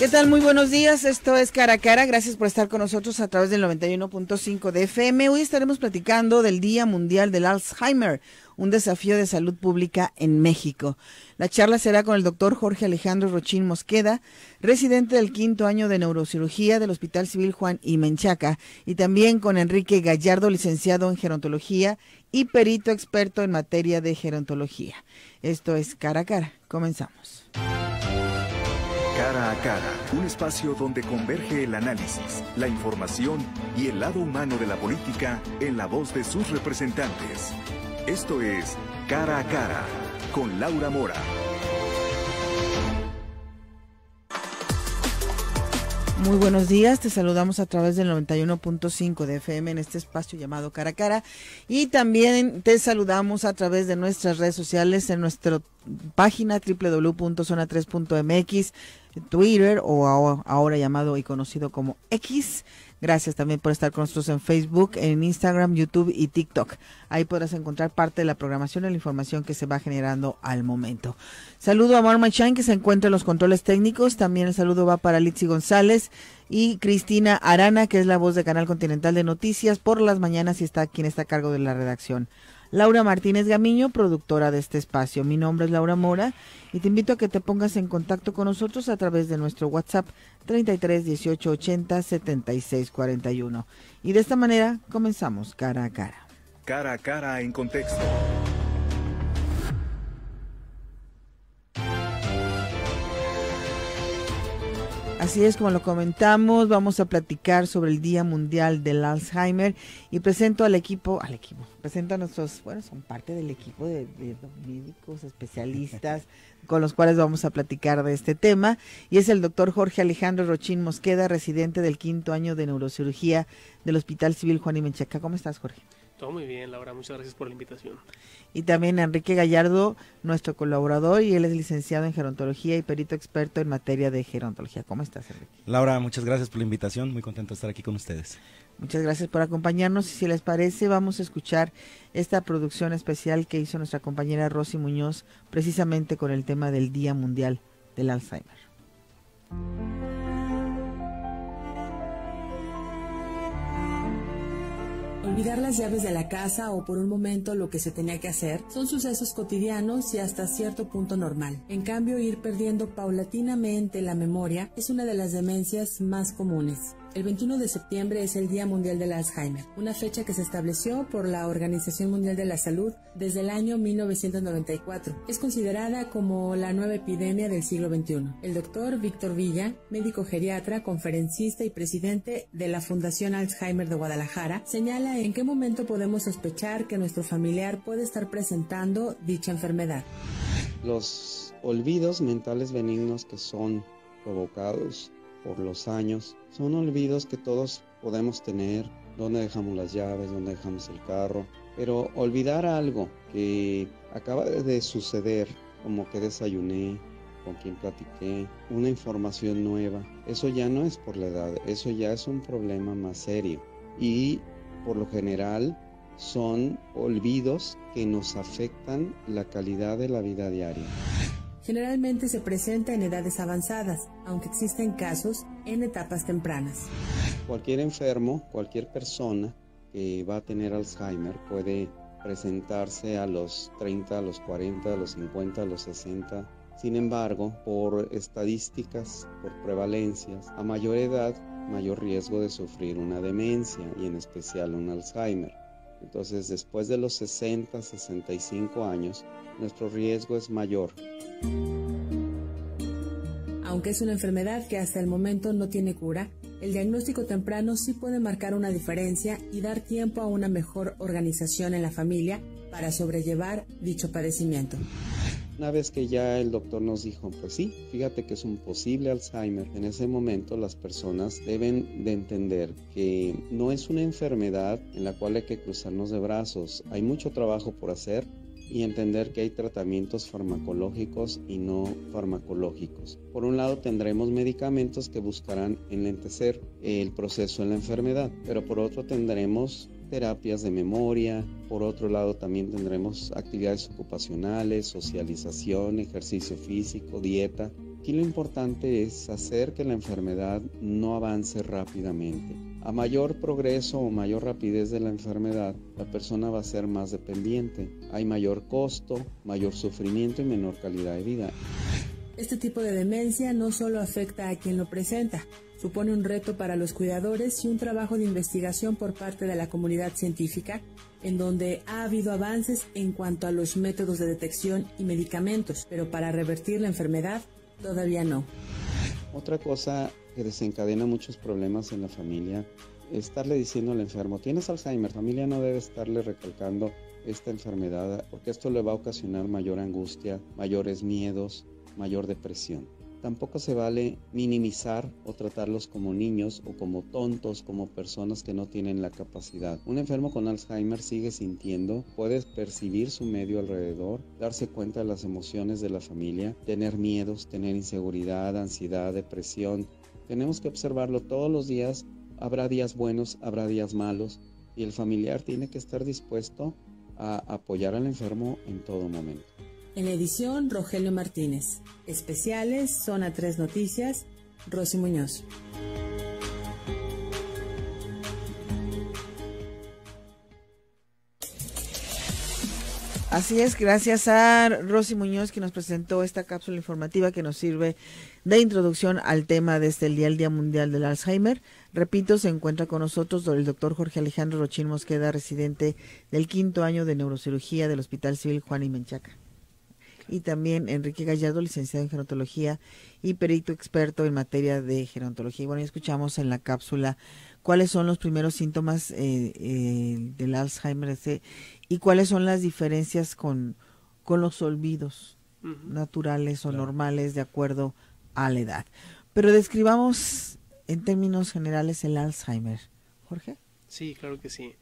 ¿Qué tal? Muy buenos días. Esto es Cara a Cara. Gracias por estar con nosotros a través del 91.5 de FM. Hoy estaremos platicando del Día Mundial del Alzheimer, un desafío de salud pública en México. La charla será con el doctor Jorge Alejandro Rochín Mosqueda, residente del quinto año de neurocirugía del Hospital Civil Juan y Menchaca, y también con Enrique Gallardo, licenciado en gerontología y perito experto en materia de gerontología. Esto es Cara a Cara. Comenzamos. Cara a Cara, un espacio donde converge el análisis, la información y el lado humano de la política en la voz de sus representantes. Esto es Cara a Cara con Laura Mora. Muy buenos días, te saludamos a través del 91.5 de FM en este espacio llamado Cara a Cara y también te saludamos a través de nuestras redes sociales en nuestra página www.zona3.mx, Twitter o ahora llamado y conocido como X Gracias también por estar con nosotros en Facebook, en Instagram, YouTube y TikTok. Ahí podrás encontrar parte de la programación y la información que se va generando al momento. Saludo a Marma Chan, que se encuentra en los controles técnicos. También el saludo va para Lizzy González y Cristina Arana, que es la voz de Canal Continental de Noticias por las mañanas y está quien está a cargo de la redacción. Laura Martínez Gamiño, productora de este espacio. Mi nombre es Laura Mora y te invito a que te pongas en contacto con nosotros a través de nuestro WhatsApp 33 18 80 76 41. Y de esta manera comenzamos cara a cara. Cara a cara en contexto. Así es como lo comentamos, vamos a platicar sobre el Día Mundial del Alzheimer y presento al equipo, al equipo, presento a nuestros, bueno, son parte del equipo de, médicos, especialistas, con los cuales vamos a platicar de este tema, y es el doctor Jorge Alejandro Rochín Mosqueda, residente del quinto año de neurocirugía del Hospital Civil Juan y Menchaca. ¿Cómo estás, Jorge? Todo muy bien, Laura, muchas gracias por la invitación. Y también Enrique Gallardo, nuestro colaborador, y él es licenciado en gerontología y perito experto en materia de gerontología. ¿Cómo estás, Enrique? Laura, muchas gracias por la invitación, muy contento de estar aquí con ustedes. Muchas gracias por acompañarnos y si les parece vamos a escuchar esta producción especial que hizo nuestra compañera Rosy Muñoz precisamente con el tema del Día Mundial del Alzheimer. olvidar las llaves de la casa o por un momento lo que se tenía que hacer, son sucesos cotidianos y hasta cierto punto normal. En cambio, ir perdiendo paulatinamente la memoria es una de las demencias más comunes. El 21 de septiembre es el Día Mundial del Alzheimer, una fecha que se estableció por la Organización Mundial de la Salud desde el año 1994. Es considerada como la nueva epidemia del siglo XXI. El doctor Víctor Villa, médico geriatra, conferencista y presidente de la Fundación Alzheimer de Guadalajara, señala en qué momento podemos sospechar que nuestro familiar puede estar presentando dicha enfermedad. Los olvidos mentales benignos que son provocados por los años, son olvidos que todos podemos tener, dónde dejamos las llaves, dónde dejamos el carro, pero olvidar algo que acaba de suceder, como que desayuné, con quien platiqué, una información nueva, eso ya no es por la edad, eso ya es un problema más serio. Y por lo general son olvidos que nos afectan la calidad de la vida diaria. Generalmente se presenta en edades avanzadas, aunque existen casos en etapas tempranas. Cualquier enfermo, cualquier persona que va a tener Alzheimer puede presentarse a los 30, a los 40, a los 50, a los 60. Sin embargo, por estadísticas, por prevalencias, a mayor edad, mayor riesgo de sufrir una demencia y en especial un Alzheimer. Entonces, después de los 60, 65 años, nuestro riesgo es mayor. Aunque es una enfermedad que hasta el momento no tiene cura, el diagnóstico temprano sí puede marcar una diferencia y dar tiempo a una mejor organización en la familia para sobrellevar dicho padecimiento. Una vez que ya el doctor nos dijo, pues sí, fíjate que es un posible Alzheimer, en ese momento las personas deben de entender que no es una enfermedad en la cual hay que cruzarnos de brazos, hay mucho trabajo por hacer, y entender que hay tratamientos farmacológicos y no farmacológicos. Por un lado tendremos medicamentos que buscarán enlentecer el proceso de la enfermedad, pero por otro tendremos terapias de memoria, por otro lado también tendremos actividades ocupacionales, socialización, ejercicio físico, dieta. Aquí lo importante es hacer que la enfermedad no avance rápidamente a mayor progreso o mayor rapidez de la enfermedad, la persona va a ser más dependiente. Hay mayor costo, mayor sufrimiento y menor calidad de vida. Este tipo de demencia no solo afecta a quien lo presenta, supone un reto para los cuidadores y un trabajo de investigación por parte de la comunidad científica, en donde ha habido avances en cuanto a los métodos de detección y medicamentos, pero para revertir la enfermedad todavía no. Otra cosa que desencadena muchos problemas en la familia. Estarle diciendo al enfermo, tienes Alzheimer, familia no debe estarle recalcando esta enfermedad porque esto le va a ocasionar mayor angustia, mayores miedos, mayor depresión. Tampoco se vale minimizar o tratarlos como niños o como tontos, como personas que no tienen la capacidad. Un enfermo con Alzheimer sigue sintiendo, puede percibir su medio alrededor, darse cuenta de las emociones de la familia, tener miedos, tener inseguridad, ansiedad, depresión, tenemos que observarlo todos los días. Habrá días buenos, habrá días malos y el familiar tiene que estar dispuesto a apoyar al enfermo en todo momento. En la edición, Rogelio Martínez. Especiales, Zona 3 Noticias, Rosy Muñoz. Así es, gracias a Rosy Muñoz que nos presentó esta cápsula informativa que nos sirve de introducción al tema desde este, el día, el Día Mundial del Alzheimer. Repito, se encuentra con nosotros el doctor Jorge Alejandro Rochín Mosqueda, residente del quinto año de neurocirugía del Hospital Civil Juan y Menchaca. Y también Enrique Gallardo, licenciado en gerontología y perito experto en materia de gerontología. bueno, ya escuchamos en la cápsula cuáles son los primeros síntomas eh, eh, del Alzheimer y cuáles son las diferencias con, los olvidos naturales o normales de acuerdo a la edad. Pero describamos en términos generales el Alzheimer. Jorge. Sí, claro que sí.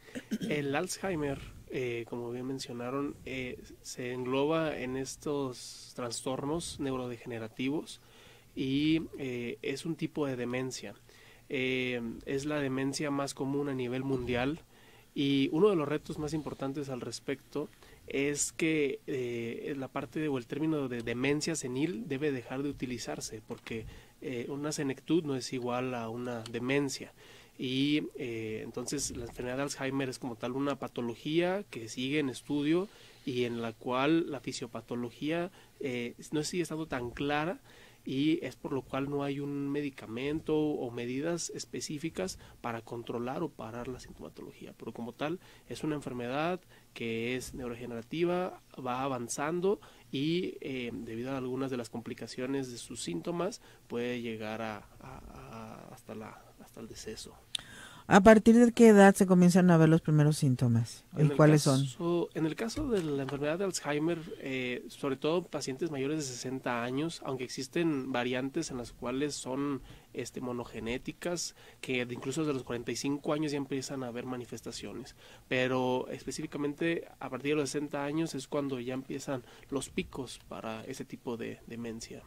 El Alzheimer, eh, como bien mencionaron, eh, se engloba en estos trastornos neurodegenerativos y eh, es un tipo de demencia. es la demencia más común a nivel mundial y uno de los retos más importantes al respecto es que eh, la parte o el término de demencia senil debe dejar de utilizarse porque eh, una senectud no es igual a una demencia. Y eh, entonces la enfermedad de Alzheimer es como tal una patología que sigue en estudio y en la cual la fisiopatología no sigue estando tan clara y es por lo cual no hay un medicamento o medidas específicas para controlar o parar la sintomatología. Pero como tal, es una enfermedad que es neurogenerativa, va avanzando y eh, debido a algunas de las complicaciones de sus síntomas puede llegar a hasta, la, hasta el deceso. ¿A partir de qué edad se comienzan a ver los primeros síntomas? ¿Y cuáles son? En el caso de la enfermedad de Alzheimer, eh, sobre todo pacientes mayores de 60 años, aunque existen variantes en las cuales son este, monogenéticas, que incluso desde los 45 años ya empiezan a haber manifestaciones. Pero específicamente a partir de los 60 años es cuando ya empiezan los picos para ese tipo de demencia.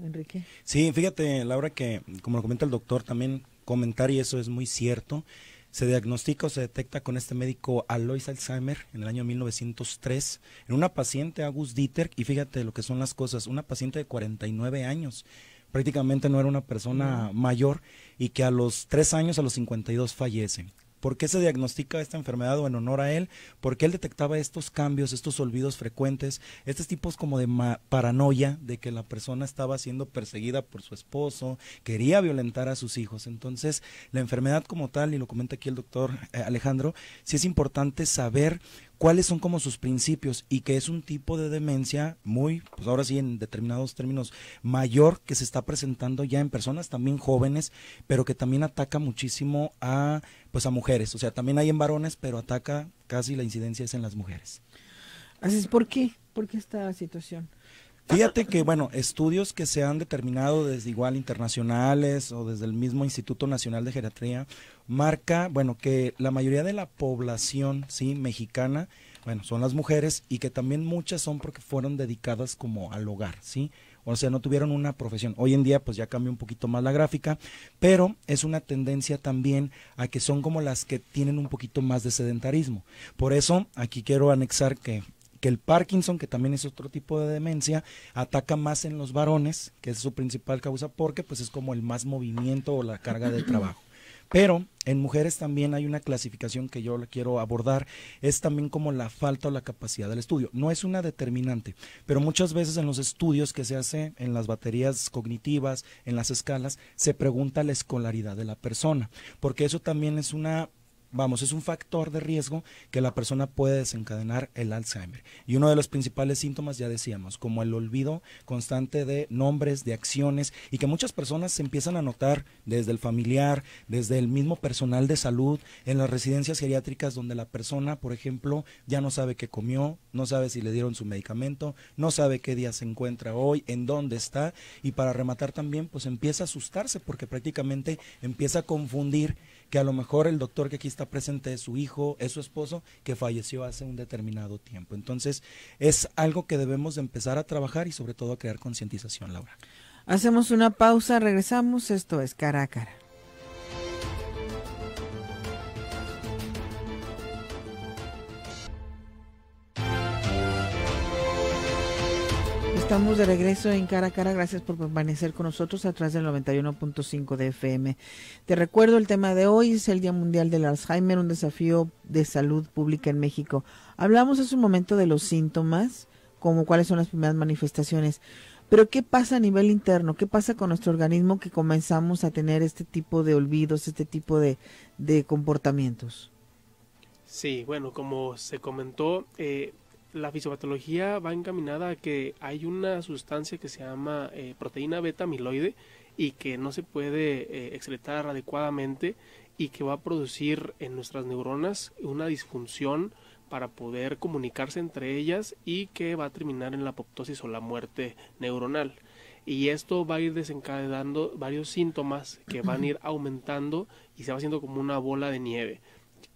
Enrique. Sí, fíjate, Laura, que como lo comenta el doctor, también comentar, y eso es muy cierto, se diagnostica o se detecta con este médico Alois Alzheimer en el año 1903 en una paciente Agus Dieter y fíjate lo que son las cosas, una paciente de 49 años, prácticamente no era una persona mm. mayor y que a los 3 años, a los 52 fallece por qué se diagnostica esta enfermedad o en honor a él, porque él detectaba estos cambios, estos olvidos frecuentes, estos tipos como de paranoia de que la persona estaba siendo perseguida por su esposo, quería violentar a sus hijos. Entonces, la enfermedad como tal, y lo comenta aquí el doctor eh, Alejandro, sí es importante saber cuáles son como sus principios y que es un tipo de demencia muy, pues ahora sí en determinados términos, mayor que se está presentando ya en personas también jóvenes, pero que también ataca muchísimo a pues a mujeres, o sea, también hay en varones, pero ataca casi la incidencia es en las mujeres. Así es, ¿por qué? ¿Por qué esta situación? Fíjate que, bueno, estudios que se han determinado desde igual internacionales o desde el mismo Instituto Nacional de Geriatría, marca, bueno, que la mayoría de la población, sí, mexicana, bueno, son las mujeres y que también muchas son porque fueron dedicadas como al hogar, ¿sí? O sea, no tuvieron una profesión. Hoy en día pues ya cambia un poquito más la gráfica, pero es una tendencia también a que son como las que tienen un poquito más de sedentarismo. Por eso aquí quiero anexar que que el Parkinson, que también es otro tipo de demencia, ataca más en los varones, que es su principal causa, porque pues es como el más movimiento o la carga de trabajo. Pero en mujeres también hay una clasificación que yo quiero abordar, es también como la falta o la capacidad del estudio. No es una determinante, pero muchas veces en los estudios que se hace en las baterías cognitivas, en las escalas, se pregunta la escolaridad de la persona, porque eso también es una vamos, es un factor de riesgo que la persona puede desencadenar el Alzheimer. Y uno de los principales síntomas, ya decíamos, como el olvido constante de nombres, de acciones, y que muchas personas se empiezan a notar desde el familiar, desde el mismo personal de salud, en las residencias geriátricas donde la persona, por ejemplo, ya no sabe qué comió, no sabe si le dieron su medicamento, no sabe qué día se encuentra hoy, en dónde está, y para rematar también, pues empieza a asustarse porque prácticamente empieza a confundir que a lo mejor el doctor que aquí está presente es su hijo, es su esposo, que falleció hace un determinado tiempo. Entonces, es algo que debemos de empezar a trabajar y sobre todo a crear concientización, Laura. Hacemos una pausa, regresamos. Esto es cara a cara. Estamos de regreso en cara a cara. Gracias por permanecer con nosotros atrás del 91.5 de FM. Te recuerdo, el tema de hoy es el Día Mundial del Alzheimer, un desafío de salud pública en México. Hablamos hace un momento de los síntomas, como cuáles son las primeras manifestaciones. Pero ¿qué pasa a nivel interno? ¿Qué pasa con nuestro organismo que comenzamos a tener este tipo de olvidos, este tipo de, comportamientos? Sí, bueno, como se comentó, eh, la fisiopatología va encaminada a que hay una sustancia que se llama eh, proteína beta amiloide y que no se puede eh, excretar adecuadamente y que va a producir en nuestras neuronas una disfunción para poder comunicarse entre ellas y que va a terminar en la apoptosis o la muerte neuronal. Y esto va a ir desencadenando varios síntomas que van a ir aumentando y se va haciendo como una bola de nieve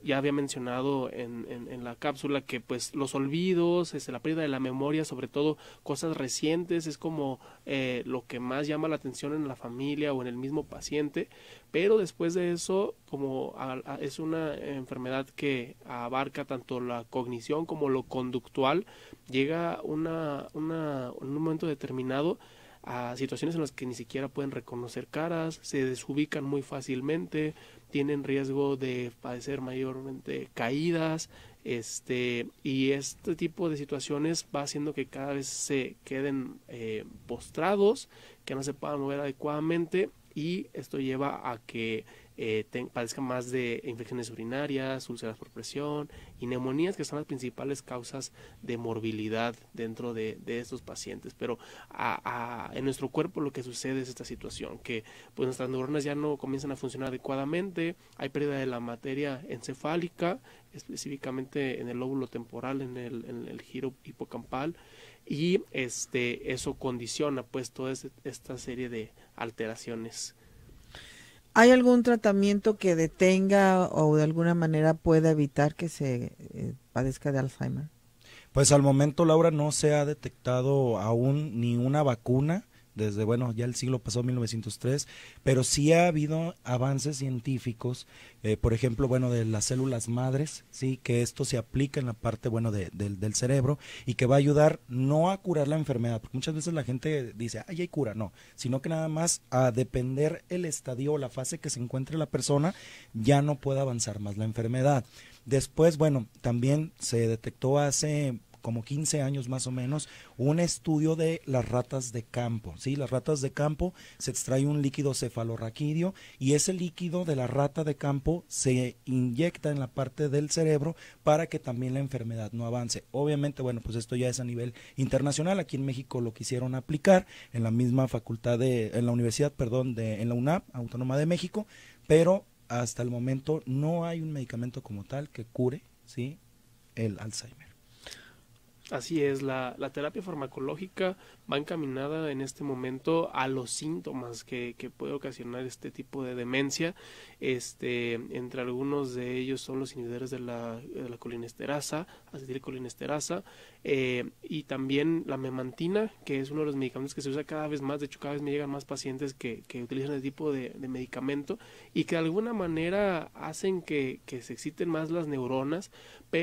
ya había mencionado en, en, la cápsula que pues los olvidos, es este, la pérdida de la memoria, sobre todo cosas recientes, es como eh, lo que más llama la atención en la familia o en el mismo paciente, pero después de eso, como es una enfermedad que abarca tanto la cognición como lo conductual, llega una, una, en un momento determinado a situaciones en las que ni siquiera pueden reconocer caras, se desubican muy fácilmente, tienen riesgo de padecer mayormente caídas, este, y este tipo de situaciones va haciendo que cada vez se queden eh, postrados, que no se puedan mover adecuadamente y esto lleva a que eh, padezcan más de infecciones urinarias, úlceras por presión y neumonías, que son las principales causas de morbilidad dentro de, estos pacientes. Pero en nuestro cuerpo lo que sucede es esta situación, que pues nuestras neuronas ya no comienzan a funcionar adecuadamente, hay pérdida de la materia encefálica, específicamente en el lóbulo temporal, en el, en el giro hipocampal, y este, eso condiciona pues toda este, esta serie de alteraciones ¿Hay algún tratamiento que detenga o de alguna manera pueda evitar que se eh, padezca de Alzheimer? Pues al momento, Laura, no se ha detectado aún ni una vacuna desde, bueno, ya el siglo pasado, 1903, pero sí ha habido avances científicos, eh, por ejemplo, bueno, de las células madres, sí, que esto se aplica en la parte, bueno, del cerebro y que va a ayudar no a curar la enfermedad, porque muchas veces la gente dice, ay, hay cura, no, sino que nada más a depender el estadio o la fase que se encuentre la persona, ya no puede avanzar más la enfermedad. Después, bueno, también se detectó hace como 15 años más o menos, un estudio de las ratas de campo. ¿sí? Las ratas de campo se extrae un líquido cefalorraquídeo y ese líquido de la rata de campo se inyecta en la parte del cerebro para que también la enfermedad no avance. Obviamente, bueno, pues esto ya es a nivel internacional. Aquí en México lo quisieron aplicar en la misma facultad de, en la universidad, perdón, de, en la UNAP, Autónoma de México, pero hasta el momento no hay un medicamento como tal que cure, ¿sí? El Alzheimer. Así es, la, la, terapia farmacológica va encaminada en este momento a los síntomas que, que, puede ocasionar este tipo de demencia. Este, entre algunos de ellos son los inhibidores de la, colinesterasa, acetilcolinesterasa, eh, y también la memantina, que es uno de los medicamentos que se usa cada vez más. De hecho, cada vez me llegan más pacientes que, que utilizan este tipo de, de, medicamento y que de alguna manera hacen que, que se exciten más las neuronas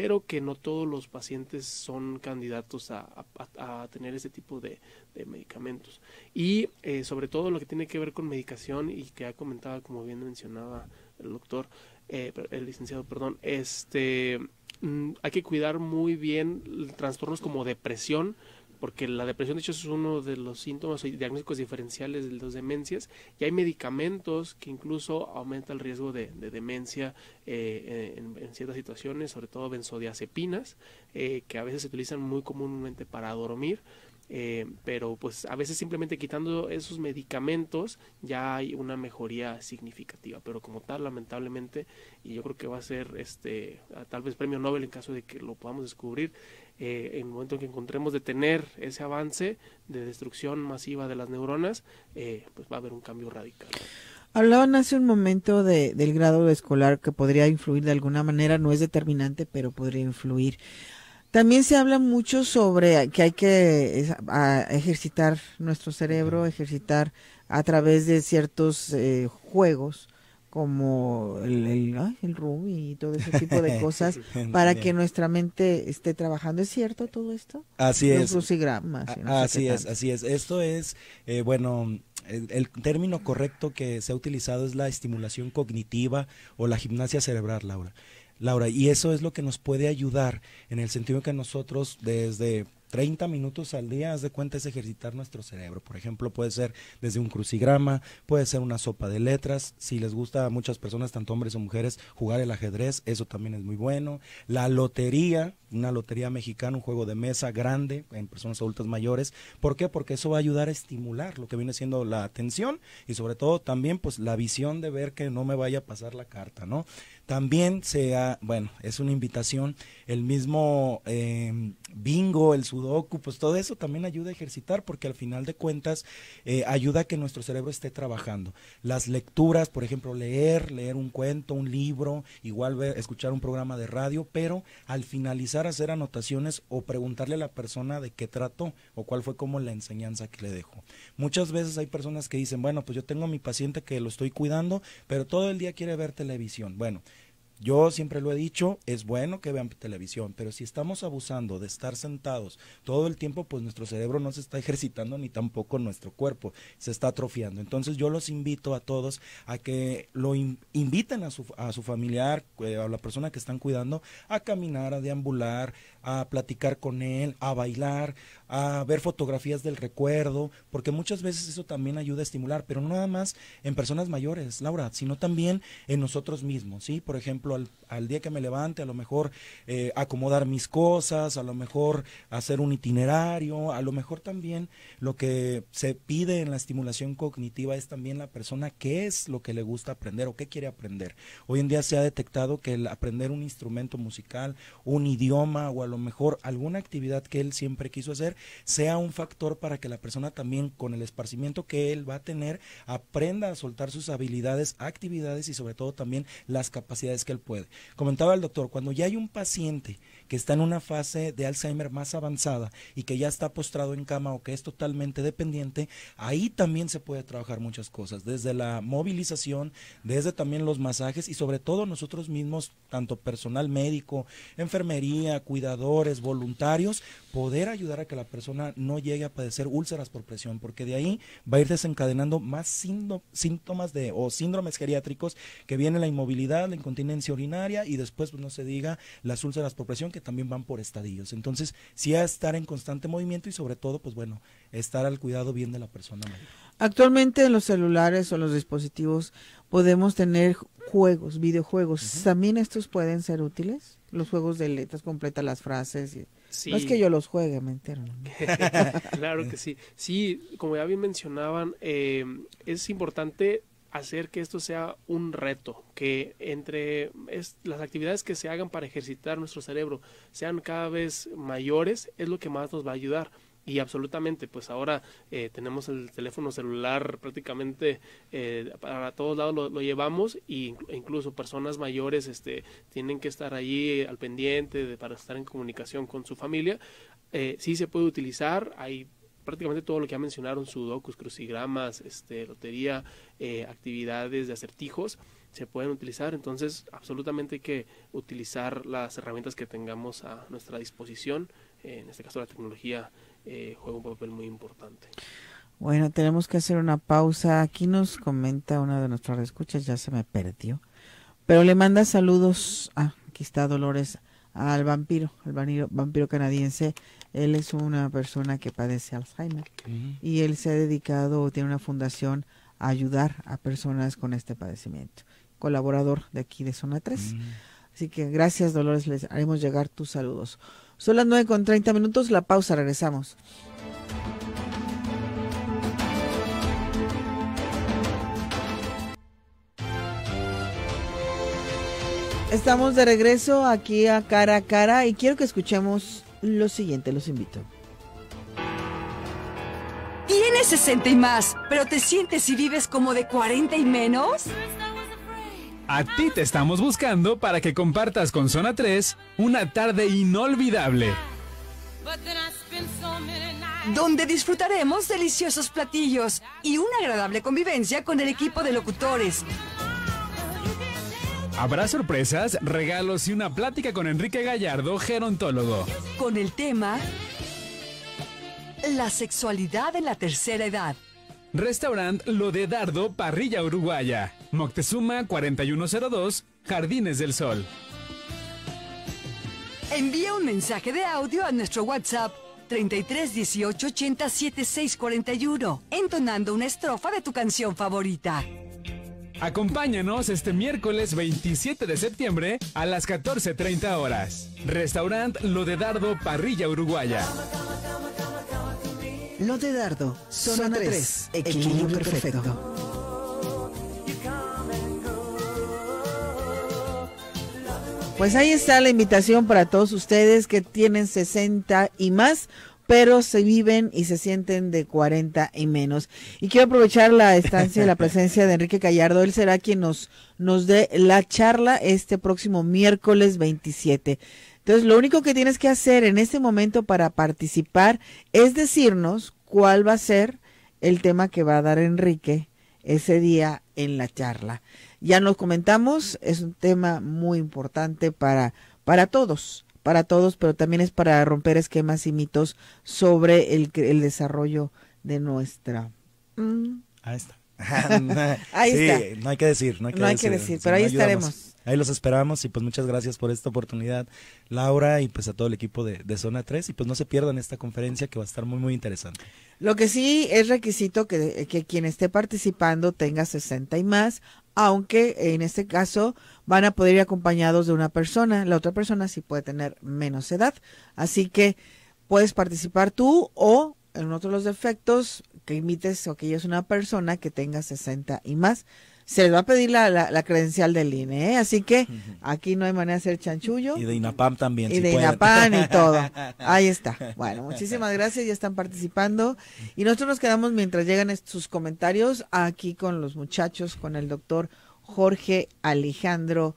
pero que no todos los pacientes son candidatos a, tener ese tipo de, medicamentos. Y eh, sobre todo lo que tiene que ver con medicación y que ha comentado, como bien mencionaba el doctor, eh, el licenciado, perdón, este, mm, hay que cuidar muy bien trastornos como depresión, porque la depresión de hecho es uno de los síntomas o diagnósticos diferenciales de las demencias y hay medicamentos que incluso aumentan el riesgo de, demencia eh, en, ciertas situaciones, sobre todo benzodiazepinas, eh, que a veces se utilizan muy comúnmente para dormir eh, pero pues a veces simplemente quitando esos medicamentos ya hay una mejoría significativa, pero como tal lamentablemente, y yo creo que va a ser este tal vez premio Nobel en caso de que lo podamos descubrir, eh, en el momento en que encontremos detener ese avance de destrucción masiva de las neuronas, eh, pues va a haber un cambio radical. Hablaban hace un momento de, del grado escolar que podría influir de alguna manera, no es determinante, pero podría influir. También se habla mucho sobre que hay que ejercitar nuestro cerebro, ejercitar a través de ciertos eh, juegos como el, el, y todo ese tipo de cosas para que nuestra mente esté trabajando. ¿Es cierto todo esto? Así Los es. Crucigramas. así es, así es. Esto es, eh, bueno, el, término correcto que se ha utilizado es la estimulación cognitiva o la gimnasia cerebral, Laura. Laura, y eso es lo que nos puede ayudar en el sentido que nosotros desde 30 minutos al día, haz de cuenta, es ejercitar nuestro cerebro. Por ejemplo, puede ser desde un crucigrama, puede ser una sopa de letras. Si les gusta a muchas personas, tanto hombres o mujeres, jugar el ajedrez, eso también es muy bueno. La lotería, una lotería mexicana, un juego de mesa grande en personas adultas mayores. ¿Por qué? Porque eso va a ayudar a estimular lo que viene siendo la atención y sobre todo también pues la visión de ver que no me vaya a pasar la carta, ¿no? También sea, bueno, es una invitación, el mismo em, bingo, el sudoku, pues todo eso también ayuda a ejercitar porque al final de cuentas eh, ayuda a que nuestro cerebro esté trabajando. Las lecturas, por ejemplo, leer, leer un cuento, un libro, igual escuchar un programa de radio, pero al finalizar hacer anotaciones o preguntarle a la persona de qué trató o cuál fue como la enseñanza que le dejó. Muchas veces hay personas que dicen, bueno, pues yo tengo a mi paciente que lo estoy cuidando, pero todo el día quiere ver televisión. Bueno, yo siempre lo he dicho, es bueno que vean televisión, pero si estamos abusando de estar sentados todo el tiempo, pues nuestro cerebro no se está ejercitando ni tampoco nuestro cuerpo, se está atrofiando. Entonces yo los invito a todos a que lo inviten a su, a su familiar, eh, a la persona que están cuidando, a caminar, a deambular, a platicar con él, a bailar, a ver fotografías del recuerdo, porque muchas veces eso también ayuda a estimular, pero no nada más en personas mayores, Laura, sino también en nosotros mismos, ¿sí? Por ejemplo, al, día que me levante, a lo mejor eh, acomodar mis cosas, a lo mejor hacer un itinerario, a lo mejor también lo que se pide en la estimulación cognitiva es también la persona qué es lo que le gusta aprender o qué quiere aprender. Hoy en día se ha detectado que el aprender un instrumento musical, un idioma o a lo mejor alguna actividad que él siempre quiso hacer sea un factor para que la persona también con el esparcimiento que él va a tener aprenda a soltar sus habilidades, actividades y sobre todo también las capacidades que él puede. Comentaba el doctor, cuando ya hay un paciente que está en una fase de Alzheimer más avanzada y que ya está postrado en cama o que es totalmente dependiente, ahí también se puede trabajar muchas cosas, desde la movilización, desde también los masajes y sobre todo nosotros mismos, tanto personal médico, enfermería, cuidador, voluntarios, poder ayudar a que la persona no llegue a padecer úlceras por presión, porque de ahí va a ir desencadenando más síntomas de o síndromes geriátricos que viene la inmovilidad, la incontinencia urinaria y después pues, no se diga las úlceras por presión que también van por estadillos. Entonces, sí a estar en constante movimiento y sobre todo, pues bueno, estar al cuidado bien de la persona. Actualmente en los celulares o los dispositivos podemos tener juegos, videojuegos. También estos pueden ser útiles. Los juegos de letras, completa las frases. No es que yo los juegue, me entero. claro que sí. Sí, como ya bien mencionaban, eh, es importante hacer que esto sea un reto, que entre las actividades que se hagan para ejercitar nuestro cerebro sean cada vez mayores, es lo que más nos va a ayudar y absolutamente pues ahora eh, tenemos el teléfono celular prácticamente eh, para todos lados lo, llevamos y e incluso personas mayores este tienen que estar allí al pendiente de, para estar en comunicación con su familia eh, sí se puede utilizar hay prácticamente todo lo que ya mencionaron sudokus crucigramas este lotería eh, actividades de acertijos se pueden utilizar. Entonces, absolutamente hay que utilizar las herramientas que tengamos a nuestra disposición, en este caso la tecnología eh, juega un papel muy importante. Bueno, tenemos que hacer una pausa. Aquí nos comenta una de nuestras escuchas, ya se me perdió. Pero le manda saludos. Ah, aquí está Dolores al vampiro, al vampiro, canadiense. Él es una persona que padece Alzheimer y él se ha dedicado, tiene una fundación a ayudar a personas con este padecimiento. Colaborador de aquí de Zona 3. Mm. Así que gracias Dolores, les haremos llegar tus saludos. Son las 9 con 30 minutos, la pausa, regresamos. Estamos de regreso aquí a cara a cara y quiero que escuchemos lo siguiente, los invito. ¿Tienes 60 y más, pero te sientes y vives como de 40 y menos? A ti te estamos buscando para que compartas con Zona 3 una tarde inolvidable. Donde disfrutaremos deliciosos platillos y una agradable convivencia con el equipo de locutores. Habrá sorpresas, regalos y una plática con Enrique Gallardo, gerontólogo. Con el tema La sexualidad en la tercera edad. Restaurant Lo de Dardo, Parrilla Uruguaya. Moctezuma 4102, Jardines del Sol. Envía un mensaje de audio a nuestro WhatsApp 33 18 entonando una estrofa de tu canción favorita. Acompáñanos este miércoles 27 de septiembre a las 14.30 horas. Restaurant Lo de Dardo Parrilla Uruguaya. Lo de Dardo, son tres 3, equilibrio perfecto. Pues ahí está la invitación para todos ustedes que tienen 60 y más, pero se viven y se sienten de 40 y menos. Y quiero aprovechar la estancia y la presencia de Enrique Callardo. Él será quien nos, nos dé la charla este próximo miércoles 27. Entonces, lo único que tienes que hacer en este momento para participar es decirnos cuál va a ser el tema que va a dar Enrique ese día en la charla. Ya nos comentamos, es un tema muy importante para, para todos, para todos, pero también es para romper esquemas y mitos sobre el, desarrollo de nuestra. Mm. Ahí está. sí, no hay que decir, no hay que decir. pero ahí estaremos. Ahí los esperamos y pues muchas gracias por esta oportunidad, Laura, y pues a todo el equipo de, Zona 3. Y pues no se pierdan esta conferencia que va a estar muy, muy interesante. Lo que sí es requisito que, que quien esté participando tenga 60 y más, aunque en este caso van a poder ir acompañados de una persona. La otra persona sí puede tener menos edad. Así que puedes participar tú o en otros de los defectos que imites o que ya es una persona que tenga 60 y más se les va a pedir la, la, credencial del INE, ¿eh? así que aquí no hay manera de hacer chanchullo. Y de INAPAM también. Y de INAPAM y todo. Ahí está. Bueno, muchísimas gracias, ya están participando. Y nosotros nos quedamos mientras llegan sus comentarios aquí con los muchachos, con el doctor Jorge Alejandro.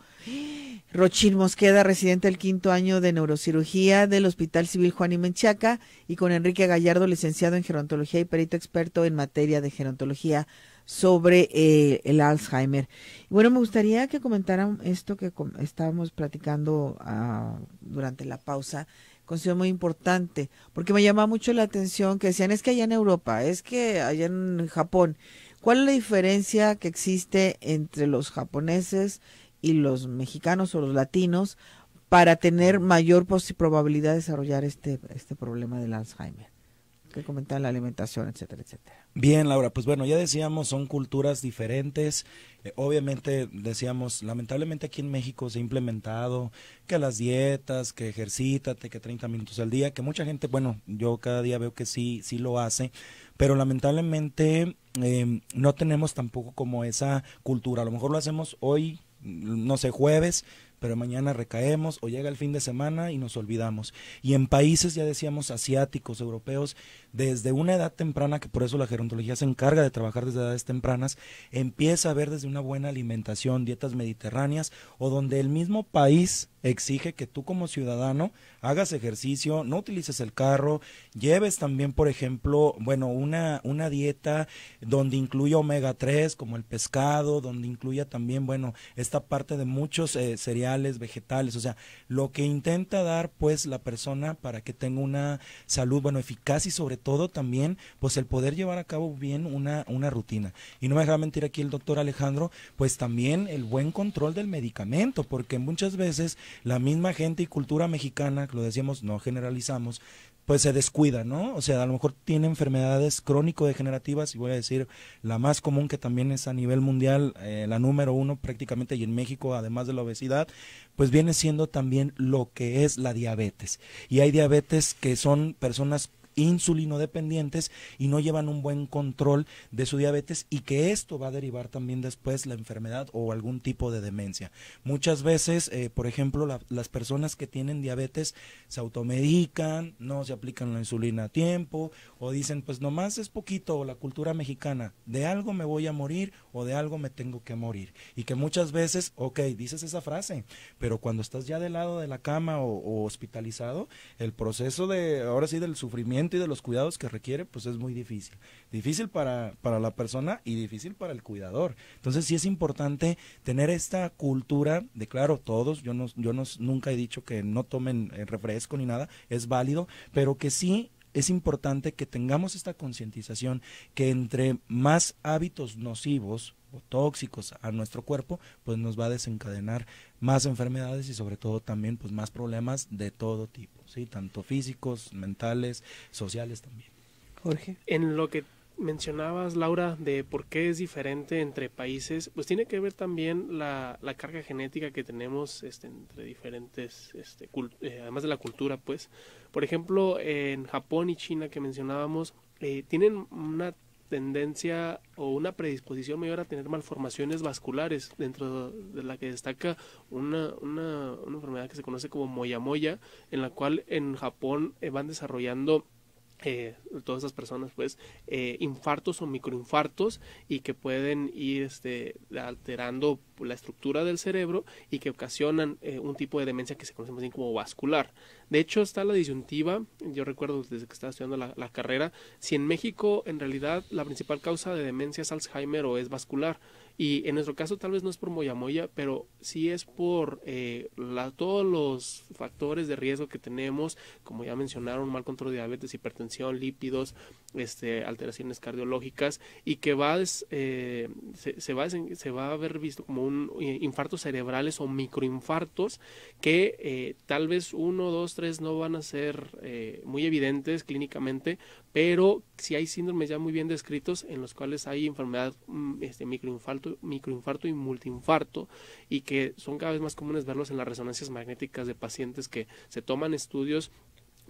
Rochín Mosqueda, residente del quinto año de neurocirugía del Hospital Civil Juan y Menchaca, y con Enrique Gallardo, licenciado en gerontología y perito experto en materia de gerontología sobre eh, el Alzheimer. Bueno, me gustaría que comentaran esto que estábamos platicando ah, durante la pausa, considero muy importante, porque me llama mucho la atención que decían, es que allá en Europa, es que allá en Japón, ¿cuál es la diferencia que existe entre los japoneses y los mexicanos o los latinos para tener mm. mayor probabilidad de desarrollar este, este problema del Alzheimer? que comentar, la alimentación, etcétera, etcétera. Bien, Laura, pues bueno, ya decíamos, son culturas diferentes. Eh, obviamente, decíamos, lamentablemente aquí en México se ha implementado que las dietas, que ejercítate, que 30 minutos al día, que mucha gente, bueno, yo cada día veo que sí, sí lo hace, pero lamentablemente em, no tenemos tampoco como esa cultura. A lo mejor lo hacemos hoy, no sé, jueves, pero mañana recaemos o llega el fin de semana y nos olvidamos. Y en países, ya decíamos, asiáticos, europeos, desde una edad temprana, que por eso la gerontología se encarga de trabajar desde edades tempranas, empieza a ver desde una buena alimentación, dietas mediterráneas, o donde el mismo país exige que tú como ciudadano hagas ejercicio, no utilices el carro, lleves también, por ejemplo, bueno, una, una dieta donde incluya omega 3 como el pescado, donde incluya también, bueno, esta parte de muchos eh, cereales, vegetales, o sea, lo que intenta dar pues la persona para que tenga una salud, bueno, eficaz y sobre todo también pues el poder llevar a cabo bien una, una rutina. Y no me deja mentir aquí el doctor Alejandro, pues también el buen control del medicamento, porque muchas veces la misma gente y cultura mexicana lo decíamos, no generalizamos, pues se descuida, ¿no? O sea, a lo mejor tiene enfermedades crónico-degenerativas, y voy a decir la más común que también es a nivel mundial, eh, la número uno prácticamente, y en México, además de la obesidad, pues viene siendo también lo que es la diabetes. Y hay diabetes que son personas dependientes y no llevan un buen control de su diabetes y que esto va a derivar también después la enfermedad o algún tipo de demencia. Muchas veces, eh, por ejemplo, las personas que tienen diabetes se automedican, no se aplican la insulina a tiempo o dicen, pues nomás es poquito o la cultura mexicana, de algo me voy a morir o de algo me tengo que morir. Y que muchas veces, ok, dices esa frase, pero cuando estás ya del lado de la cama o hospitalizado, el proceso de, ahora sí, del sufrimiento, y de los cuidados que requiere, pues es muy difícil. Difícil para, la persona y difícil para el cuidador. Entonces sí es importante tener esta cultura de, claro, todos, yo, no, yo nunca he dicho que no tomen eh, refresco ni nada, es válido, pero que sí es importante que tengamos esta concientización que entre más hábitos nocivos o tóxicos a nuestro cuerpo, pues nos va a desencadenar más enfermedades y sobre todo también pues más problemas de todo tipo, ¿sí? Tanto físicos, mentales, sociales también. Jorge. En lo que mencionabas, Laura, de por qué es diferente entre países, pues tiene que ver también la, la carga genética que tenemos este, entre diferentes, este, eh, además de la cultura, pues. Por ejemplo, en Japón y China que mencionábamos, eh, tienen una tendencia o una predisposición mayor a tener malformaciones vasculares, dentro de la que destaca una, una, una enfermedad que se conoce como moyamoya, en la cual en Japón eh, van desarrollando eh, todas esas personas, pues, eh, infartos o microinfartos y que pueden ir este, alterando la estructura del cerebro y que ocasionan eh, un tipo de demencia que se conoce más bien como vascular. De hecho, está la disyuntiva, yo recuerdo desde que estaba estudiando la, la carrera, si en México en realidad la principal causa de demencia es Alzheimer o es vascular. Y en nuestro caso tal vez no es por moya moya, pero sí es por eh, todos los factores de riesgo que tenemos, como ya mencionaron, mal control de diabetes, hipertensión, lípidos, este, alteraciones cardiológicas y que va, eh, se, va, a ver visto como un eh, infartos cerebrales o microinfartos que eh, tal vez uno, dos, tres no van a ser muy evidentes clínicamente, pero si hay síndromes ya muy bien descritos en los cuales hay enfermedad, mm, este, microinfarto, microinfarto y multiinfarto y que son cada vez más comunes verlos en las resonancias magnéticas de pacientes que se toman estudios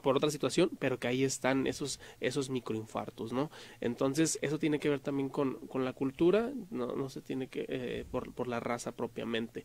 por otra situación, pero que ahí están esos, esos microinfartos, ¿no? Entonces, eso tiene que ver también con, la cultura, no, no se tiene que, eh, por, la raza propiamente.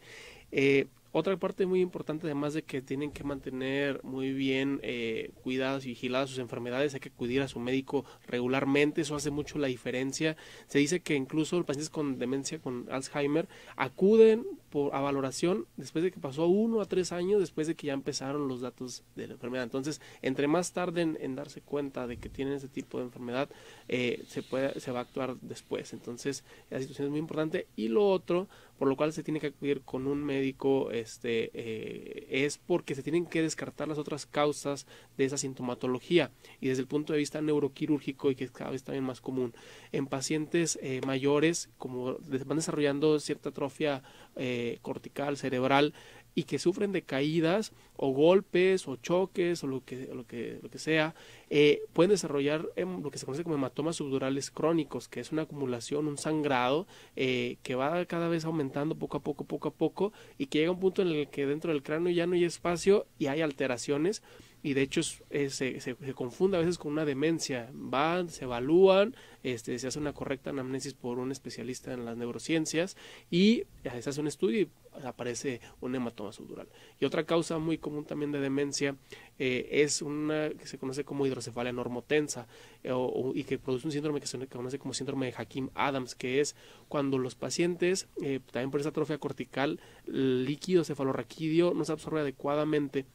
Eh, otra parte muy importante, además de que tienen que mantener muy bien eh, cuidadas y vigiladas sus enfermedades, hay que acudir a su médico regularmente, eso hace mucho la diferencia. Se dice que incluso los pacientes con demencia, con Alzheimer, acuden por, a valoración después de que pasó uno a tres años, después de que ya empezaron los datos de la enfermedad. Entonces, entre más tarde en darse cuenta de que tienen ese tipo de enfermedad, eh, se, puede, se va a actuar después. Entonces, la situación es muy importante. Y lo otro, por lo cual se tiene que acudir con un médico, este, eh, es porque se tienen que descartar las otras causas de esa sintomatología y desde el punto de vista neuroquirúrgico y que es cada vez también más común. En pacientes eh, mayores, como van desarrollando cierta atrofia eh, cortical, cerebral, y que sufren de caídas o golpes o choques o lo que, lo que, lo que sea, eh, pueden desarrollar em, lo que se conoce como hematomas subdurales crónicos, que es una acumulación, un sangrado eh, que va cada vez aumentando poco a poco, poco a poco, y que llega a un punto en el que dentro del cráneo ya no hay espacio y hay alteraciones y de hecho se, confunde a veces con una demencia. Van, se evalúan, este, se hace una correcta anamnesis por un especialista en las neurociencias y se hace un estudio y aparece un hematoma subdural. Y otra causa muy común también de demencia eh, es una que se conoce como hidrocefalia normotensa eh, y que produce un síndrome que se conoce como síndrome de Hakim Adams, que es cuando los pacientes, eh, también por esa atrofia cortical, el líquido cefalorraquídeo no se absorbe adecuadamente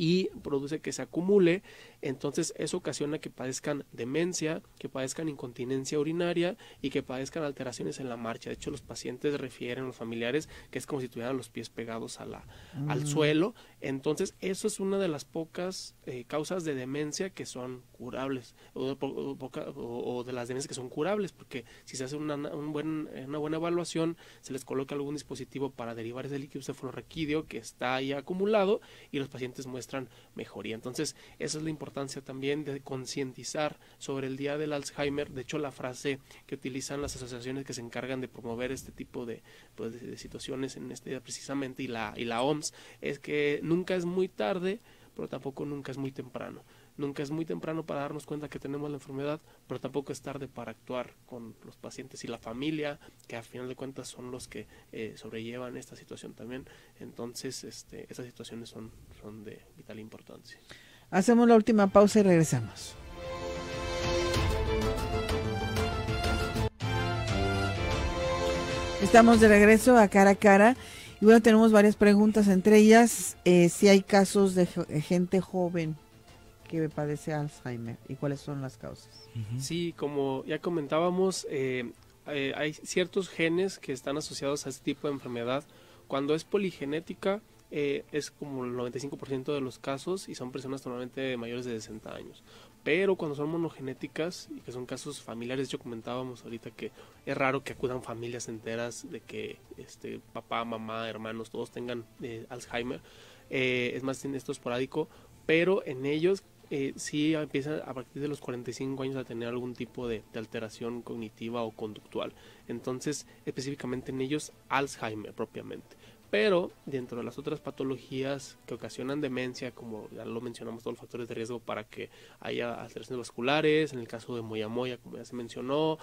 y produce que se acumule, entonces eso ocasiona que padezcan demencia, que padezcan incontinencia urinaria y que padezcan alteraciones en la marcha. De hecho, los pacientes refieren, los familiares, que es como si tuvieran los pies pegados a la, al mm. suelo entonces, eso es una de las pocas eh, causas de demencia que son curables, o de, o, de, las demencias que son curables, porque si se hace una, un buen, eh, una buena evaluación, se les coloca algún dispositivo para derivar ese líquido cefalorraquídeo que está ahí acumulado y los pacientes muestran mejoría. Entonces, esa es la importancia también de concientizar sobre el día del Alzheimer. De hecho, la frase que utilizan las asociaciones que se encargan de promover este tipo de, pues, de, situaciones en este día precisamente y la, y la OMS es que Nunca es muy tarde, pero tampoco nunca es muy temprano. Nunca es muy temprano para darnos cuenta que tenemos la enfermedad, pero tampoco es tarde para actuar con los pacientes y la familia, que al final de cuentas son los que eh, sobrellevan esta situación también. Entonces, estas situaciones son, son de vital importancia. Hacemos la última pausa y regresamos. Estamos de regreso a cara a cara y bueno, tenemos varias preguntas, entre ellas eh, si hay casos de eh, gente joven que padece Alzheimer y cuáles son las causas. Sí, como ya comentábamos, eh, hay ciertos genes que están asociados a este tipo de enfermedad. Cuando es poligenética, es como el 95% de los casos y son personas normalmente mayores de 60 años. Pero cuando son monogenéticas y que son casos familiares, yo comentábamos ahorita que es raro que acudan familias enteras de que este, papá, mamá, hermanos, todos tengan eh, Alzheimer. Eh, es más, en esto esporádico. Pero en ellos eh, sí empiezan a partir de los 45 años a tener algún tipo de, alteración cognitiva o conductual. Entonces, específicamente en ellos, Alzheimer propiamente. Pero dentro de las otras patologías que ocasionan demencia, como ya lo mencionamos, todos los factores de riesgo para que haya alteraciones vasculares, en el caso de moyamoya, como ya se mencionó,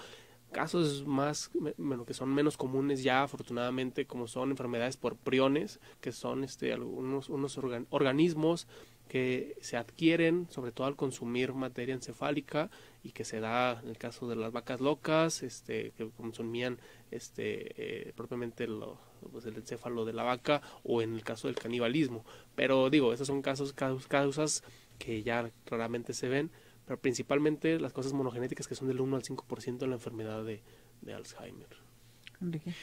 casos más, bueno, que son menos comunes ya, afortunadamente, como son enfermedades por priones, que son este, algunos unos organismos que se adquieren, sobre todo al consumir materia encefálica y que se da en el caso de las vacas locas, este, que consumían este, eh, propiamente los pues el encéfalo de la vaca o en el caso del canibalismo. Pero digo, esos son casos, causas que ya raramente se ven, pero principalmente las cosas monogenéticas que son del 1 al 5% de la enfermedad de, Alzheimer.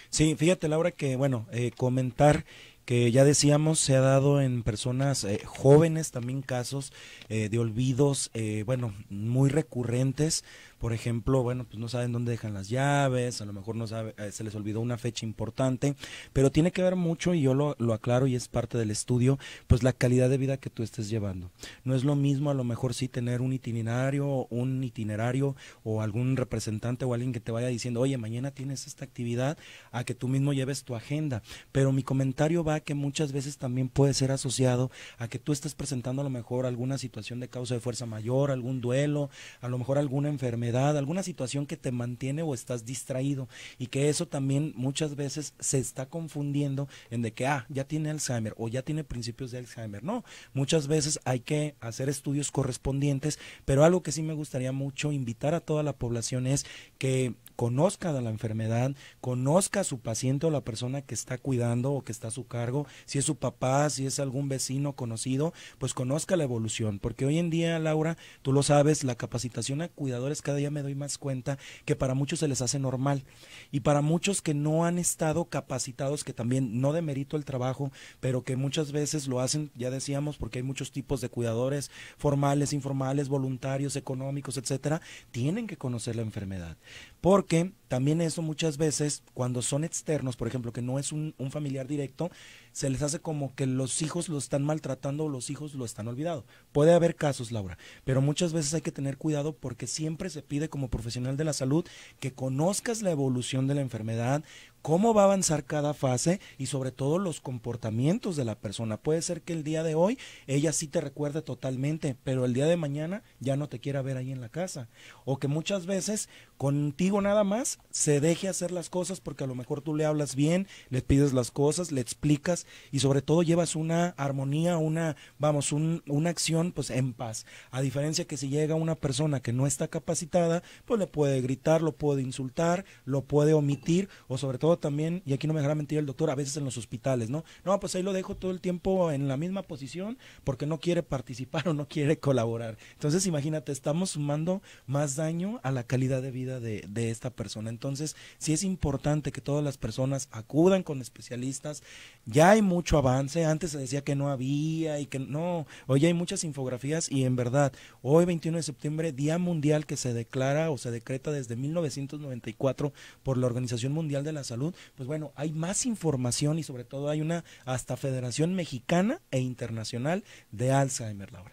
Sí, fíjate Laura que bueno, eh, comentar que ya decíamos se ha dado en personas eh, jóvenes también casos eh, de olvidos, bueno, muy recurrentes por ejemplo, bueno, pues no saben dónde dejan las llaves, a lo mejor no sabe, eh, se les olvidó una fecha importante, pero tiene que ver mucho, y yo lo, aclaro y es parte del estudio, pues la calidad de vida que tú estés llevando. No es lo mismo a lo mejor sí tener un itinerario, un itinerario o algún representante o alguien que te vaya diciendo, oye, mañana tienes esta actividad, a que tú mismo lleves tu agenda. Pero mi comentario va a que muchas veces también puede ser asociado a que tú estés presentando a lo mejor alguna situación de causa de fuerza mayor, algún duelo, a lo mejor alguna enfermedad alguna situación que te mantiene o estás distraído y que eso también muchas veces se está confundiendo en de que, ah, ya tiene Alzheimer o ya tiene principios de Alzheimer. No, muchas veces hay que hacer estudios correspondientes, pero algo que sí me gustaría mucho invitar a toda la población es que conozca la enfermedad, conozca a su paciente o la persona que está cuidando o que está a su cargo, si es su papá, si es algún vecino conocido, pues conozca la evolución, porque hoy en día, Laura, tú lo sabes, la capacitación a cuidadores cada me doy más cuenta que para muchos se les hace normal y para muchos que no han estado capacitados, que también no demerito el trabajo, pero que muchas veces lo hacen, ya decíamos, porque hay muchos tipos de cuidadores formales, informales, voluntarios, económicos, etcétera, tienen que conocer la enfermedad. Porque también eso muchas veces, cuando son externos, por ejemplo, que no es un familiar directo, se les hace como que los hijos lo están maltratando o los hijos lo están olvidado. Puede haber casos, Laura, pero muchas veces hay que tener cuidado porque siempre se pide como profesional de la salud que conozcas la evolución de la enfermedad, cómo va a avanzar cada fase y sobre todo los comportamientos de la persona. Puede ser que el día de hoy ella sí te recuerde totalmente, pero el día de mañana ya no te quiera ver ahí en la casa. O que muchas veces contigo nada más se deje hacer las cosas porque a lo mejor tú le hablas bien, le pides las cosas, le explicas y sobre todo llevas una armonía, una, vamos, una acción pues en paz. A diferencia que si llega una persona que no está capacitada, pues le puede gritar, lo puede insultar, lo puede omitir o sobre todo también, y aquí no me dejará mentir el doctor, a veces en los hospitales, ¿no? No, pues ahí lo dejo todo el tiempo en la misma posición porque no quiere participar o no quiere colaborar. Entonces, imagínate, estamos sumando más daño a la calidad de vida de, de esta persona. Entonces, sí es importante que todas las personas acudan con especialistas. Ya hay mucho avance, antes se decía que no había y que no, hoy hay muchas infografías y en verdad, hoy 21 de septiembre, Día Mundial que se declara o se decreta desde 1994 por la Organización Mundial de la Salud pues bueno, hay más información y sobre todo hay una hasta Federación Mexicana e Internacional de Alzheimer, Laura.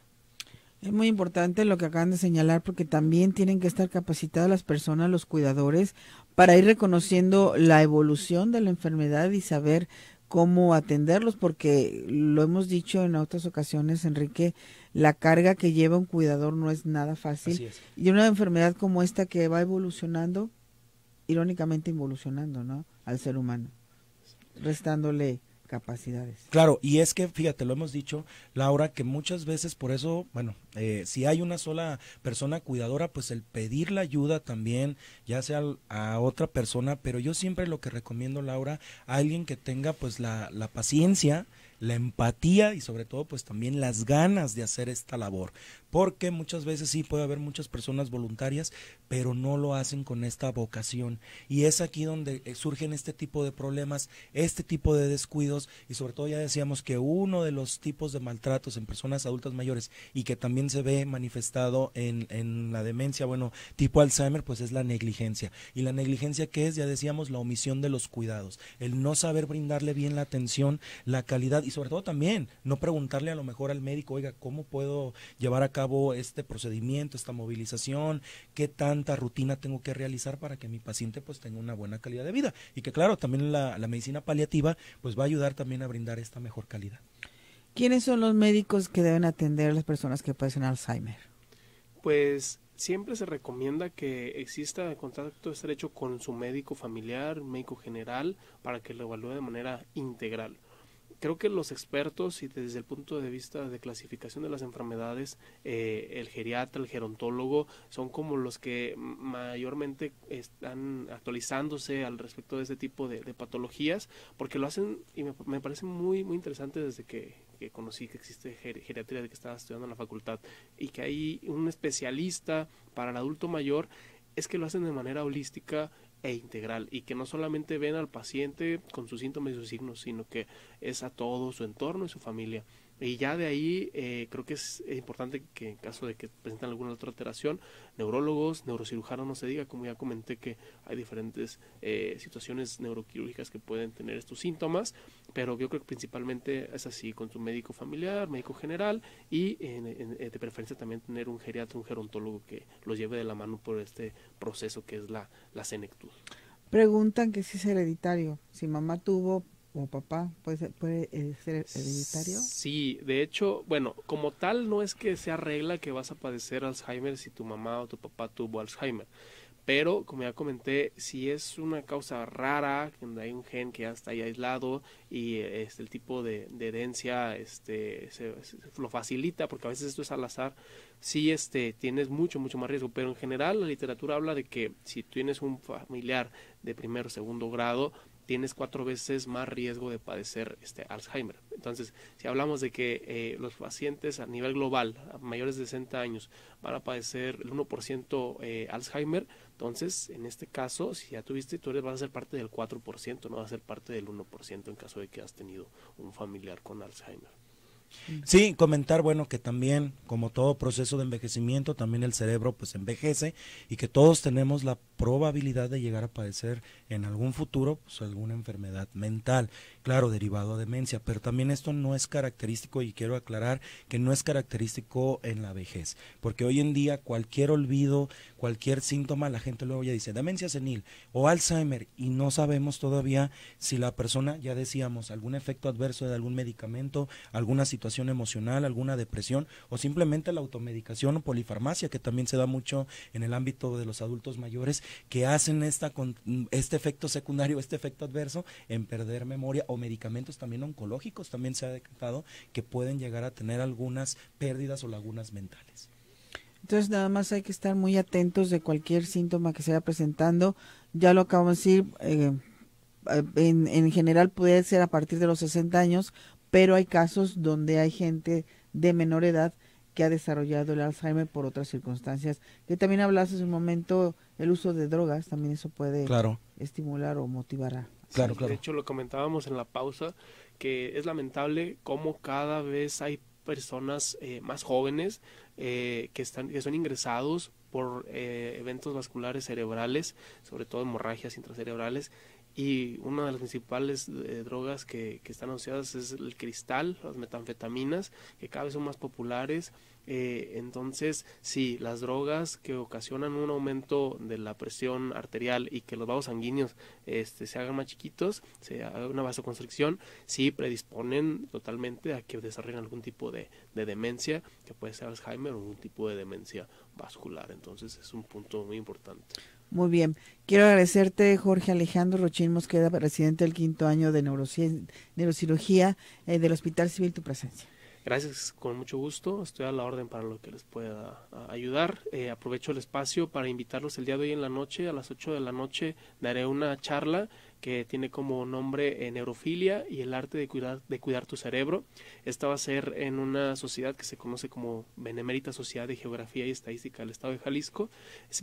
Es muy importante lo que acaban de señalar porque también tienen que estar capacitadas las personas, los cuidadores, para ir reconociendo la evolución de la enfermedad y saber cómo atenderlos, porque lo hemos dicho en otras ocasiones, Enrique, la carga que lleva un cuidador no es nada fácil. Y una enfermedad como esta que va evolucionando, irónicamente involucionando, ¿no? Al ser humano, restándole capacidades. Claro, y es que, fíjate, lo hemos dicho, Laura, que muchas veces por eso, bueno, eh, si hay una sola persona cuidadora, pues el pedir la ayuda también, ya sea a otra persona, pero yo siempre lo que recomiendo, Laura, a alguien que tenga pues la, la paciencia, la empatía y sobre todo pues también las ganas de hacer esta labor, porque muchas veces sí puede haber muchas personas voluntarias, pero no lo hacen con esta vocación. Y es aquí donde eh, surgen este tipo de problemas, este tipo de descuidos y sobre todo ya decíamos que uno de los tipos de maltratos en personas adultas mayores y que también se ve manifestado en, la demencia, bueno, tipo Alzheimer, pues es la negligencia. Y la negligencia que es, ya decíamos, la omisión de los cuidados, el no saber brindarle bien la atención, la calidad y sobre todo también no preguntarle a lo mejor al médico, oiga, ¿cómo puedo llevar a cabo este procedimiento, esta movilización? ¿Qué tan cuánta rutina tengo que realizar para que mi paciente pues tenga una buena calidad de vida. Y que claro, también la, medicina paliativa pues va a ayudar también a brindar esta mejor calidad. ¿Quiénes son los médicos que deben atender a las personas que padecen Alzheimer? Pues siempre se recomienda que exista contacto estrecho con su médico familiar, médico general, para que lo evalúe de manera integral creo que los expertos y desde el punto de vista de clasificación de las enfermedades, eh, el geriatra, el gerontólogo, son como los que mayormente están actualizándose al respecto de este tipo de, patologías, porque lo hacen y me, parece muy, muy interesante desde que, conocí que existe geriatría, de que estaba estudiando en la facultad, y que hay un especialista para el adulto mayor, es que lo hacen de manera holística e integral y que no solamente ven al paciente con sus síntomas y sus signos, sino que es a todo su entorno y su familia. Y ya de ahí eh, creo que es importante que en caso de que presenten alguna otra alteración, neurólogos, neurocirujanos, no se diga, como ya comenté que hay diferentes eh, situaciones neuroquirúrgicas que pueden tener estos síntomas, pero yo creo que principalmente es así con tu médico familiar, médico general y eh, de preferencia también tener un geriatra, un gerontólogo que los lleve de la mano por este proceso que es la, la senectud. Preguntan que si es hereditario, si mamá tuvo o papá puede ser, puede eh, ser hereditario? Sí, de hecho, bueno, como tal no es que sea regla que vas a padecer Alzheimer si tu mamá o tu papá tuvo Alzheimer. Pero, como ya comenté, si es una causa rara, donde hay un gen que ya está ahí aislado y este, el tipo de, herencia este, lo facilita, porque a veces esto es al azar, sí este, tienes mucho, mucho más riesgo. Pero en general la literatura habla de que si tienes un familiar de primer o segundo grado, tienes cuatro veces más riesgo de padecer este Alzheimer. Entonces, si hablamos de que eh, los pacientes a nivel global, mayores de 60 años, van a padecer el 1% eh, Alzheimer, entonces, en este caso, si ya tuviste, tú eres, vas a ser parte del 4%, no vas a ser parte del 1% en caso de que has tenido un familiar con Alzheimer. Sí, comentar, bueno, que también, como todo proceso de envejecimiento, también el cerebro pues envejece y que todos tenemos la probabilidad de llegar a padecer en algún futuro pues, alguna enfermedad mental claro, derivado a demencia, pero también esto no es característico y quiero aclarar que no es característico en la vejez, porque hoy en día cualquier olvido, cualquier síntoma, la gente luego ya dice demencia senil o Alzheimer y no sabemos todavía si la persona, ya decíamos, algún efecto adverso de algún medicamento, alguna situación emocional, alguna depresión o simplemente la automedicación o polifarmacia que también se da mucho en el ámbito de los adultos mayores que hacen esta, este efecto secundario, este efecto adverso en perder memoria o medicamentos también oncológicos también se ha detectado que pueden llegar a tener algunas pérdidas o lagunas mentales. Entonces nada más hay que estar muy atentos de cualquier síntoma que se vaya presentando. Ya lo acabo de decir, eh, eh, en, en general puede ser a partir de los 60 años, pero hay casos donde hay gente de menor edad que ha desarrollado el Alzheimer por otras circunstancias. Que también hablaste hace un momento, el uso de drogas, también eso puede estimular o motivar a... Claro, De hecho, lo comentábamos en la pausa, que es lamentable cómo cada vez hay personas eh, más jóvenes eh, que, están, que son ingresados por eh, eventos vasculares cerebrales, sobre todo hemorragias intracerebrales, y una de las principales drogas que, que, están asociadas es el cristal, las metanfetaminas, que cada vez son más populares eh, entonces, sí, las drogas que ocasionan un aumento de la presión arterial y que los vasos sanguíneos este, se hagan más chiquitos, se haga una vasoconstricción, sí predisponen totalmente a que desarrollen algún tipo de, demencia, que puede ser Alzheimer o algún tipo de demencia vascular. Entonces, es un punto muy importante. Muy bien. Quiero agradecerte, Jorge Alejandro Rochín Mosqueda, presidente del quinto año de neurocirugía eh, del Hospital Civil, tu presencia. Gracias, con mucho gusto. Estoy a la orden para lo que les pueda ah, ayudar. Eh, aprovecho el espacio para invitarlos el día de hoy en la noche, a las 8 de la noche, daré una charla que tiene como nombre eh, Neurofilia y el arte de cuidar, de cuidar tu cerebro. Esta va a ser en una sociedad que se conoce como Benemérita Sociedad de Geografía y Estadística del Estado de Jalisco.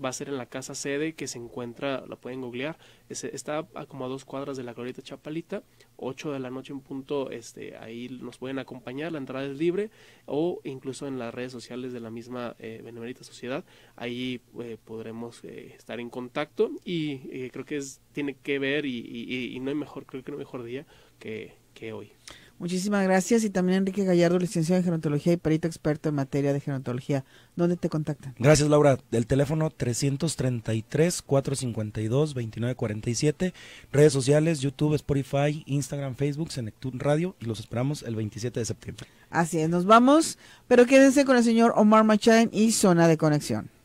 Va a ser en la casa sede que se encuentra, la pueden googlear, está a como a dos cuadras de la Glorieta Chapalita, 8 de la noche en punto, este, ahí nos pueden acompañar, la entrada es libre, o incluso en las redes sociales de la misma eh, Benemerita Sociedad, ahí eh, podremos eh, estar en contacto y creo que tiene que ver y, no hay mejor, creo que no mejor día que hoy. Muchísimas gracias y también Enrique Gallardo, licenciado en gerontología y perito experto en materia de gerontología. ¿Dónde te contactan? Gracias, Laura. El teléfono 333-452-2947. Redes sociales, YouTube, Spotify, Instagram, Facebook, Senectun Radio y los esperamos el 27 de septiembre. Así es, nos vamos, pero quédense con el señor Omar Machain y Zona de Conexión.